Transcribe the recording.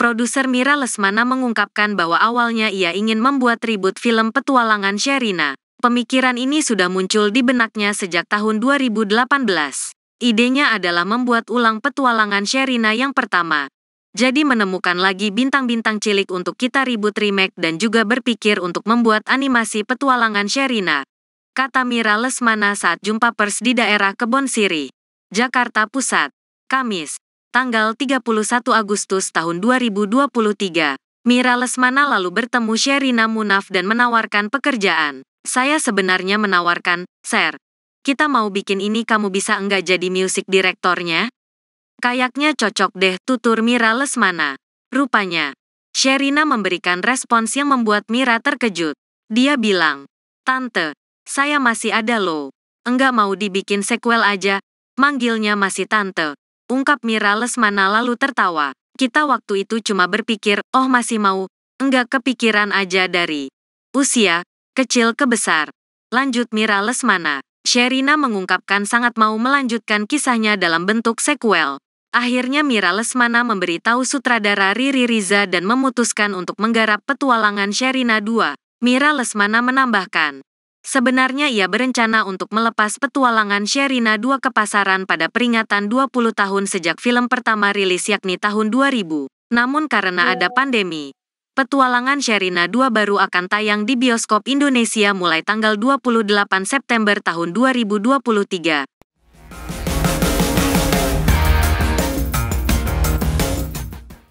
Produser Mira Lesmana mengungkapkan bahwa awalnya ia ingin membuat ribut film petualangan Sherina. Pemikiran ini sudah muncul di benaknya sejak tahun 2018. Idenya adalah membuat ulang petualangan Sherina yang pertama. Jadi menemukan lagi bintang-bintang cilik untuk kita ribut remake dan juga berpikir untuk membuat animasi petualangan Sherina. Kata Mira Lesmana saat jumpa pers di daerah Kebon Siri, Jakarta Pusat, Kamis tanggal 31 Agustus tahun 2023, Mira Lesmana lalu bertemu Sherina Munaf dan menawarkan pekerjaan. Saya sebenarnya menawarkan, Sir, kita mau bikin ini kamu bisa enggak jadi music direktornya? Kayaknya cocok deh tutur Mira Lesmana. Rupanya, Sherina memberikan respons yang membuat Mira terkejut. Dia bilang, Tante, saya masih ada loh. Enggak mau dibikin sequel aja, manggilnya masih Tante ungkap Mira Lesmana lalu tertawa. Kita waktu itu cuma berpikir, oh masih mau, enggak kepikiran aja dari usia, kecil ke besar. Lanjut Mira Lesmana. Sherina mengungkapkan sangat mau melanjutkan kisahnya dalam bentuk sequel. Akhirnya Mira Lesmana memberitahu sutradara Riri Riza dan memutuskan untuk menggarap petualangan Sherina 2. Mira Lesmana menambahkan, Sebenarnya ia berencana untuk melepas petualangan Sherina 2 ke pasaran pada peringatan 20 tahun sejak film pertama rilis yakni tahun 2000. Namun karena ada pandemi, petualangan Sherina 2 baru akan tayang di bioskop Indonesia mulai tanggal 28 September tahun 2023.